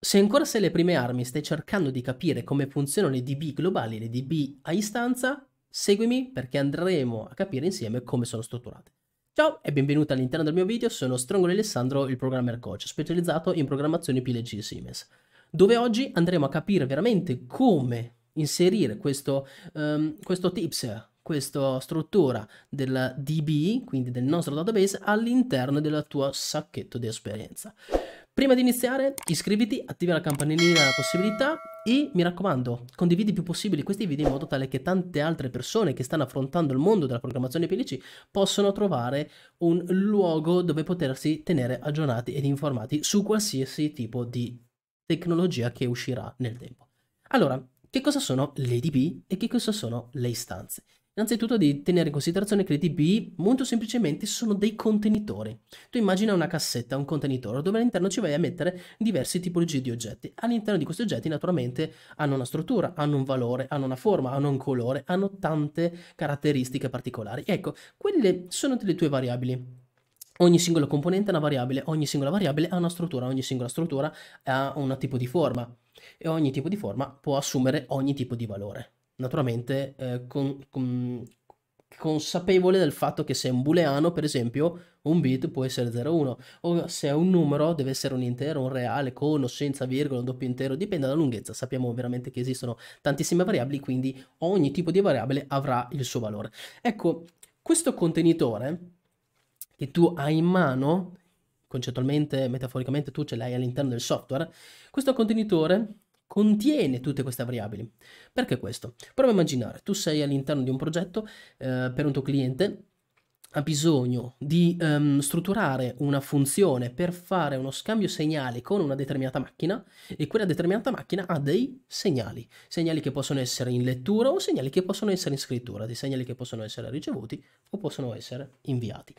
Se ancora sei alle prime armi stai cercando di capire come funzionano le DB globali e le DB a istanza, seguimi perché andremo a capire insieme come sono strutturate. Ciao e benvenuti all'interno del mio video, sono Strongolo Alessandro, il programmer coach, specializzato in programmazione PLC e Siemens, dove oggi andremo a capire veramente come inserire questo, um, questo tips, questa struttura del DB, quindi del nostro database, all'interno del tuo sacchetto di esperienza. Prima di iniziare iscriviti, attiva la campanellina la possibilità e mi raccomando condividi più possibile questi video in modo tale che tante altre persone che stanno affrontando il mondo della programmazione PLC possano trovare un luogo dove potersi tenere aggiornati ed informati su qualsiasi tipo di tecnologia che uscirà nel tempo. Allora, che cosa sono le DB e che cosa sono le istanze? Innanzitutto devi tenere in considerazione che le DB molto semplicemente sono dei contenitori. Tu immagina una cassetta, un contenitore, dove all'interno ci vai a mettere diverse tipologie di oggetti. All'interno di questi oggetti naturalmente hanno una struttura, hanno un valore, hanno una forma, hanno un colore, hanno tante caratteristiche particolari. Ecco, quelle sono delle tue variabili. Ogni singolo componente è una variabile, ogni singola variabile ha una struttura, ogni singola struttura ha un tipo di forma e ogni tipo di forma può assumere ogni tipo di valore naturalmente eh, con, con, consapevole del fatto che se è un booleano, per esempio, un bit può essere 0,1 o se è un numero deve essere un intero, un reale, con o senza virgola, un doppio intero, dipende dalla lunghezza. Sappiamo veramente che esistono tantissime variabili, quindi ogni tipo di variabile avrà il suo valore. Ecco, questo contenitore che tu hai in mano, concettualmente, metaforicamente tu ce l'hai all'interno del software, questo contenitore contiene tutte queste variabili. Perché questo? Prova a immaginare, tu sei all'interno di un progetto eh, per un tuo cliente ha bisogno di um, strutturare una funzione per fare uno scambio segnali con una determinata macchina e quella determinata macchina ha dei segnali, segnali che possono essere in lettura o segnali che possono essere in scrittura, dei segnali che possono essere ricevuti o possono essere inviati.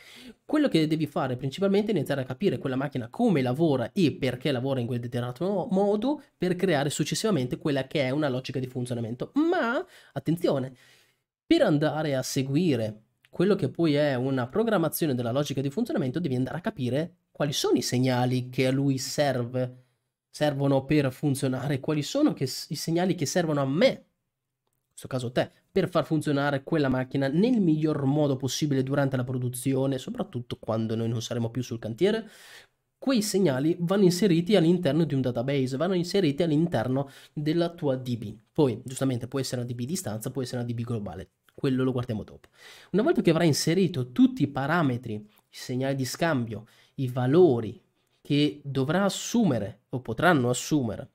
Quello che devi fare principalmente è iniziare a capire quella macchina come lavora e perché lavora in quel determinato modo per creare successivamente quella che è una logica di funzionamento. Ma attenzione, per andare a seguire quello che poi è una programmazione della logica di funzionamento, devi andare a capire quali sono i segnali che a lui serve, servono per funzionare, quali sono che, i segnali che servono a me, in questo caso te, per far funzionare quella macchina nel miglior modo possibile durante la produzione, soprattutto quando noi non saremo più sul cantiere. Quei segnali vanno inseriti all'interno di un database, vanno inseriti all'interno della tua DB. Poi, giustamente, può essere una DB di stanza, può essere una DB globale quello lo guardiamo dopo. Una volta che avrai inserito tutti i parametri, i segnali di scambio, i valori che dovrà assumere o potranno assumere,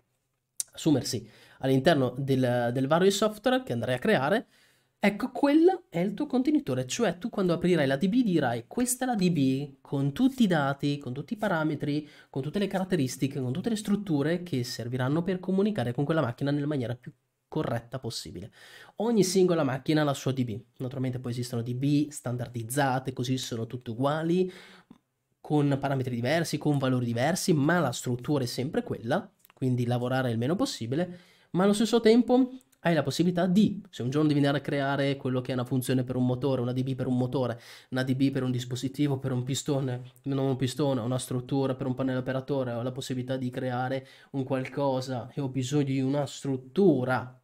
assumersi all'interno del, del vario software che andrai a creare, Ecco, quello è il tuo contenitore, cioè tu quando aprirai la DB dirai questa è la DB con tutti i dati, con tutti i parametri, con tutte le caratteristiche, con tutte le strutture che serviranno per comunicare con quella macchina nella maniera più corretta possibile. Ogni singola macchina ha la sua DB, naturalmente poi esistono DB standardizzate, così sono tutte uguali, con parametri diversi, con valori diversi, ma la struttura è sempre quella, quindi lavorare il meno possibile, ma allo stesso tempo hai la possibilità di, se un giorno devi andare a creare quello che è una funzione per un motore, una DB per un motore, una DB per un dispositivo, per un pistone, non un pistone, una struttura per un pannello operatore, ho la possibilità di creare un qualcosa e ho bisogno di una struttura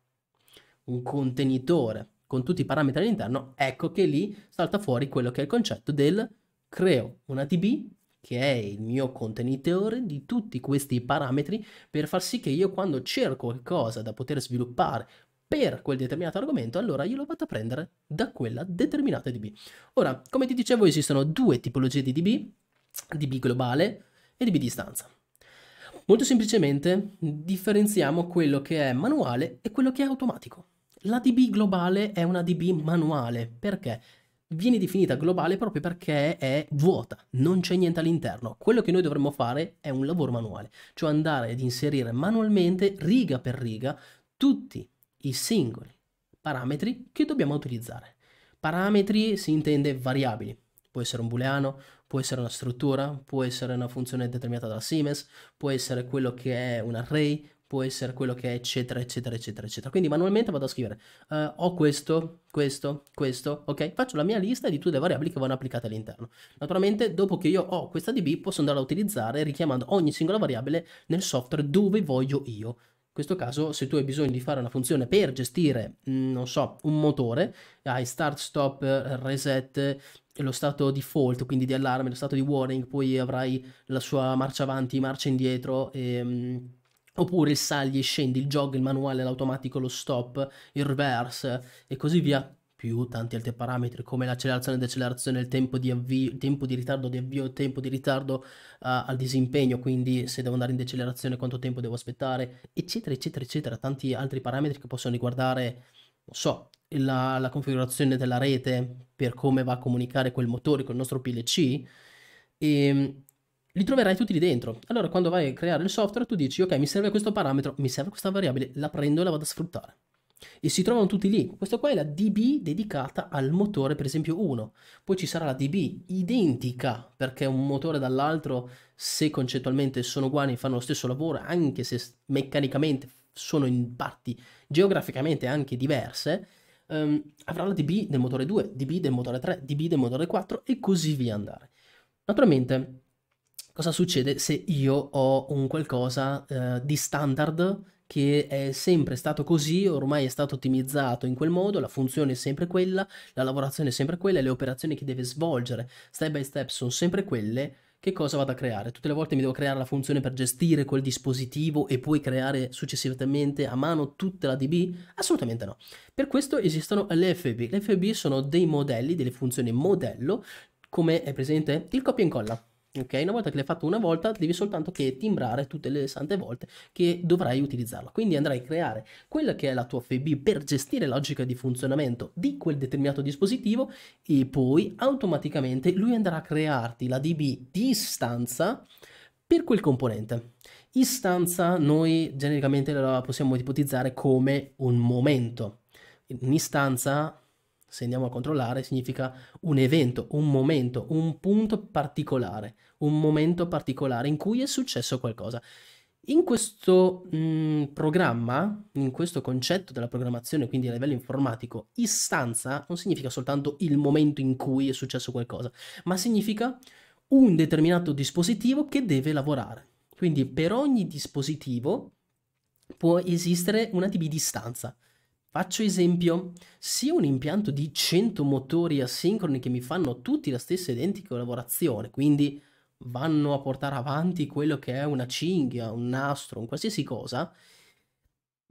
un contenitore con tutti i parametri all'interno, ecco che lì salta fuori quello che è il concetto del creo una DB che è il mio contenitore di tutti questi parametri per far sì che io quando cerco qualcosa da poter sviluppare per quel determinato argomento, allora io lo vado a prendere da quella determinata DB. Ora, come ti dicevo, esistono due tipologie di DB, DB globale e DB distanza. Molto semplicemente differenziamo quello che è manuale e quello che è automatico. La DB globale è una DB manuale, perché? Viene definita globale proprio perché è vuota, non c'è niente all'interno. Quello che noi dovremmo fare è un lavoro manuale, cioè andare ad inserire manualmente, riga per riga, tutti i singoli parametri che dobbiamo utilizzare. Parametri si intende variabili, può essere un booleano, può essere una struttura, può essere una funzione determinata dalla Siemens, può essere quello che è un array, può essere quello che è, eccetera, eccetera, eccetera, eccetera. Quindi manualmente vado a scrivere, uh, ho questo, questo, questo, ok? Faccio la mia lista di tutte le variabili che vanno applicate all'interno. Naturalmente, dopo che io ho questa DB, posso andare a utilizzare richiamando ogni singola variabile nel software dove voglio io. In questo caso, se tu hai bisogno di fare una funzione per gestire, mm, non so, un motore, hai start, stop, reset, lo stato default, quindi di allarme, lo stato di warning, poi avrai la sua marcia avanti, marcia indietro, e, ehm, oppure il salgli e scendi, il jog, il manuale, l'automatico, lo stop, il reverse e così via, più tanti altri parametri come l'accelerazione e decelerazione, il tempo di avvio, il tempo di ritardo di avvio, il tempo di ritardo uh, al disimpegno, quindi se devo andare in decelerazione quanto tempo devo aspettare, eccetera, eccetera, eccetera, tanti altri parametri che possono riguardare, non so, la, la configurazione della rete per come va a comunicare quel motore con il nostro PLC e, ehm, li troverai tutti lì dentro. Allora quando vai a creare il software tu dici ok mi serve questo parametro, mi serve questa variabile, la prendo e la vado a sfruttare. E si trovano tutti lì. Questa qua è la DB dedicata al motore, per esempio 1. Poi ci sarà la DB identica, perché un motore dall'altro, se concettualmente sono uguali, fanno lo stesso lavoro, anche se meccanicamente sono in parti geograficamente anche diverse, um, avrà la DB del motore 2, DB del motore 3, DB del motore 4 e così via andare. Naturalmente cosa succede se io ho un qualcosa eh, di standard che è sempre stato così, ormai è stato ottimizzato in quel modo, la funzione è sempre quella, la lavorazione è sempre quella, le operazioni che deve svolgere step by step sono sempre quelle, che cosa vado a creare? Tutte le volte mi devo creare la funzione per gestire quel dispositivo e poi creare successivamente a mano tutta la DB? Assolutamente no. Per questo esistono le FB. Le FB sono dei modelli, delle funzioni modello, come è presente il copia e incolla. Ok, una volta che l'hai fatto una volta, devi soltanto che timbrare tutte le sante volte che dovrai utilizzarla. Quindi andrai a creare quella che è la tua FB per gestire la logica di funzionamento di quel determinato dispositivo e poi automaticamente lui andrà a crearti la DB di istanza per quel componente. Istanza noi genericamente la possiamo ipotizzare come un momento. Un'istanza se andiamo a controllare, significa un evento, un momento, un punto particolare, un momento particolare in cui è successo qualcosa. In questo mh, mm, programma, in questo concetto della programmazione, quindi a livello informatico, istanza non significa soltanto il momento in cui è successo qualcosa, ma significa un determinato dispositivo che deve lavorare. Quindi per ogni dispositivo può esistere una DB di istanza. Faccio esempio, sia un impianto di 100 motori asincroni che mi fanno tutti la stessa identica lavorazione, quindi vanno a portare avanti quello che è una cinghia, un nastro, un qualsiasi cosa,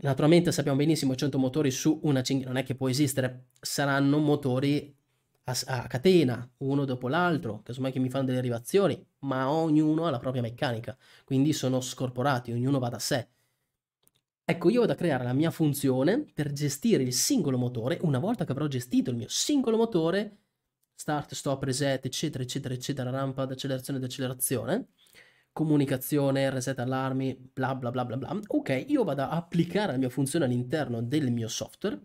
Naturalmente sappiamo benissimo 100 motori su una cinghia non è che può esistere, saranno motori a, a catena, uno dopo l'altro, casomai che mi fanno delle derivazioni, ma ognuno ha la propria meccanica, quindi sono scorporati, ognuno va da sé. Ecco, io vado a creare la mia funzione per gestire il singolo motore. Una volta che avrò gestito il mio singolo motore, start, stop, reset, eccetera, eccetera, eccetera, rampa d'accelerazione, decelerazione, comunicazione, reset allarmi, bla bla bla bla bla. Ok, io vado ad applicare la mia funzione all'interno del mio software.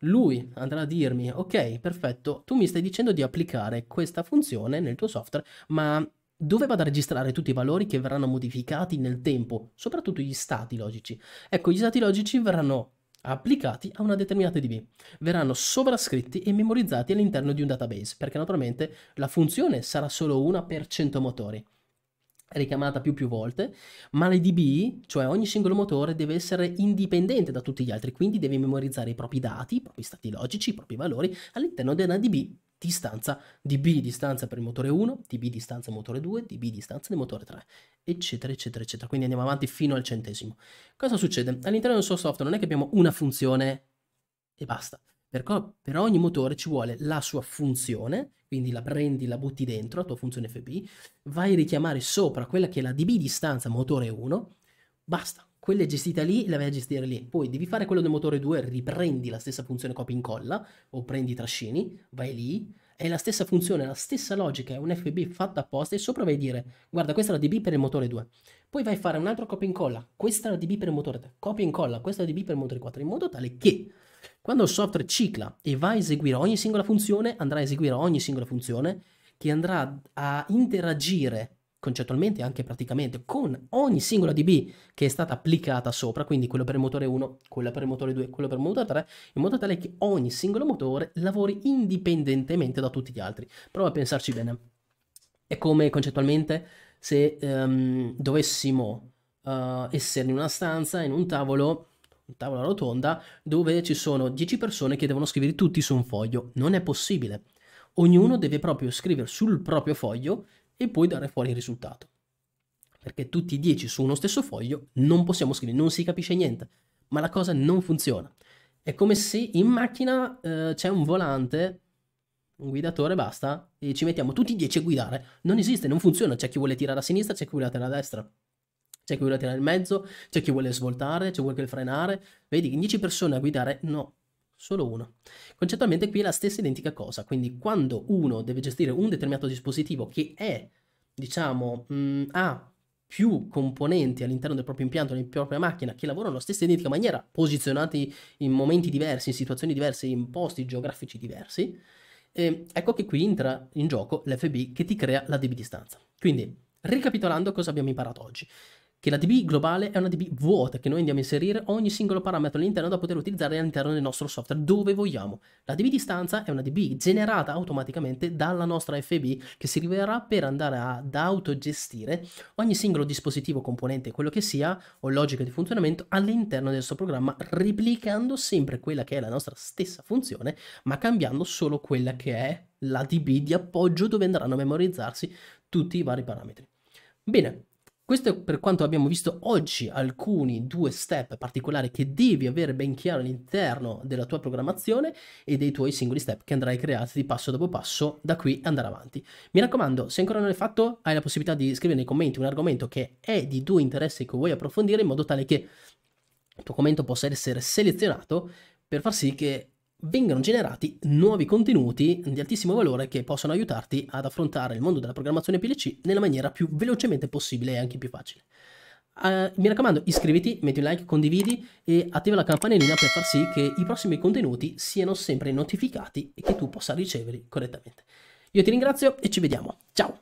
Lui andrà a dirmi, ok, perfetto, tu mi stai dicendo di applicare questa funzione nel tuo software, ma dove vado a registrare tutti i valori che verranno modificati nel tempo, soprattutto gli stati logici. Ecco, gli stati logici verranno applicati a una determinata DB, verranno sovrascritti e memorizzati all'interno di un database, perché naturalmente la funzione sarà solo una per 100 motori richiamata più più volte, ma le DB, cioè ogni singolo motore, deve essere indipendente da tutti gli altri, quindi deve memorizzare i propri dati, i propri stati logici, i propri valori all'interno di una DB distanza, dB distanza per il motore 1, dB distanza motore 2, dB distanza del motore 3, eccetera, eccetera, eccetera. Quindi andiamo avanti fino al centesimo. Cosa succede? All'interno del suo software non è che abbiamo una funzione e basta. Per, per ogni motore ci vuole la sua funzione, quindi la prendi, la butti dentro, la tua funzione FB, vai a richiamare sopra quella che è la dB distanza motore 1 Basta, quella è gestita lì, la vai a gestire lì. Poi devi fare quello del motore 2, riprendi la stessa funzione copia e incolla, o prendi i trascini, vai lì, è la stessa funzione, la stessa logica, è un FB fatta apposta e sopra vai a dire guarda questa è la DB per il motore 2, poi vai a fare un altro copia e incolla, questa è la DB per il motore 3, copia e incolla, questa è la DB per il motore 4, in modo tale che quando il software cicla e va a eseguire ogni singola funzione, andrà a eseguire ogni singola funzione che andrà a interagire concettualmente e anche praticamente con ogni singola DB che è stata applicata sopra, quindi quello per il motore 1, quello per il motore 2, quello per il motore 3, in modo tale che ogni singolo motore lavori indipendentemente da tutti gli altri. Prova a pensarci bene. È come concettualmente se um, dovessimo uh, essere in una stanza, in un tavolo, tavola rotonda dove ci sono 10 persone che devono scrivere tutti su un foglio. Non è possibile. Ognuno deve proprio scrivere sul proprio foglio e poi dare fuori il risultato. Perché tutti i 10 su uno stesso foglio non possiamo scrivere, non si capisce niente, ma la cosa non funziona. È come se in macchina eh, c'è un volante, un guidatore, basta, e ci mettiamo tutti i 10 a guidare. Non esiste, non funziona. C'è chi vuole tirare a sinistra, c'è chi vuole tirare a destra, c'è chi vuole tirare in mezzo, c'è chi vuole svoltare, c'è chi vuole frenare. Vedi, 10 persone a guidare, no, solo uno. Concettualmente qui è la stessa identica cosa, quindi quando uno deve gestire un determinato dispositivo che è, diciamo, mh, mm, ha più componenti all'interno del proprio impianto, nella propria macchina, che lavorano alla stessa identica maniera, posizionati in momenti diversi, in situazioni diverse, in posti geografici diversi, eh, ecco che qui entra in gioco l'FB che ti crea la debidistanza. Quindi, ricapitolando cosa abbiamo imparato oggi che la DB globale è una DB vuota che noi andiamo a inserire ogni singolo parametro all'interno da poter utilizzare all'interno del nostro software dove vogliamo. La DB distanza è una DB generata automaticamente dalla nostra FB che si rivelerà per andare ad autogestire ogni singolo dispositivo, componente, quello che sia o logica di funzionamento all'interno del suo programma replicando sempre quella che è la nostra stessa funzione ma cambiando solo quella che è la DB di appoggio dove andranno a memorizzarsi tutti i vari parametri. Bene, questo è per quanto abbiamo visto oggi alcuni due step particolari che devi avere ben chiaro all'interno della tua programmazione e dei tuoi singoli step che andrai creati passo dopo passo da qui e andare avanti. Mi raccomando, se ancora non l'hai fatto, hai la possibilità di scrivere nei commenti un argomento che è di tuo interesse e che vuoi approfondire in modo tale che il tuo commento possa essere selezionato per far sì che vengano generati nuovi contenuti di altissimo valore che possono aiutarti ad affrontare il mondo della programmazione PLC nella maniera più velocemente possibile e anche più facile. Uh, mi raccomando iscriviti, metti un like, condividi e attiva la campanellina per far sì che i prossimi contenuti siano sempre notificati e che tu possa riceverli correttamente. Io ti ringrazio e ci vediamo. Ciao!